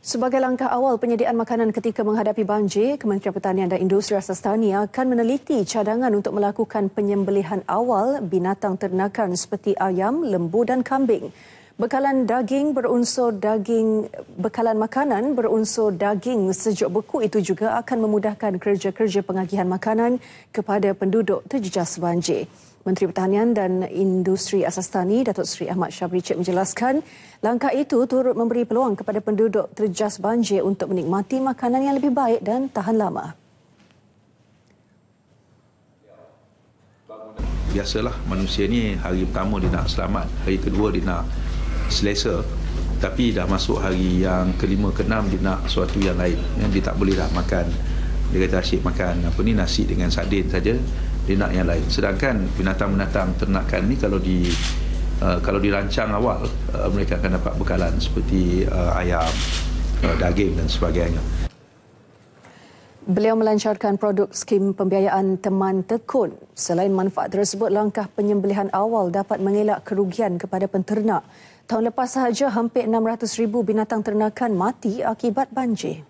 Sebagai langkah awal penyediaan makanan ketika menghadapi banjir, Kementerian Pertanian dan Industri Rasa Stani akan meneliti cadangan untuk melakukan penyembelihan awal binatang ternakan seperti ayam, lembu dan kambing. Bekalan daging berunsur daging, bekalan makanan berunsur daging sejuk beku itu juga akan memudahkan kerja-kerja pengagihan makanan kepada penduduk terjejas banjir. Menteri Pertanian dan Industri Asas Tani, Datuk Seri Ahmad Syabri Cik menjelaskan, langkah itu turut memberi peluang kepada penduduk terjejas banjir untuk menikmati makanan yang lebih baik dan tahan lama. Biasalah manusia ni hari pertama dia nak selamat, hari kedua dia nak selesa tapi dah masuk hari yang kelima keenam dia nak suatu yang lain ya, dia tak boleh dah makan dia kata asyik makan apa ni nasi dengan sardin saja dia nak yang lain sedangkan binatang-binatang ternakan ni kalau di uh, kalau dirancang awal uh, mereka akan dapat bekalan seperti uh, ayam uh, daging dan sebagainya Beliau melancarkan produk skim pembiayaan teman tekun. Selain manfaat tersebut, langkah penyembelihan awal dapat mengelak kerugian kepada penternak. Tahun lepas sahaja, hampir 600 ribu binatang ternakan mati akibat banjir.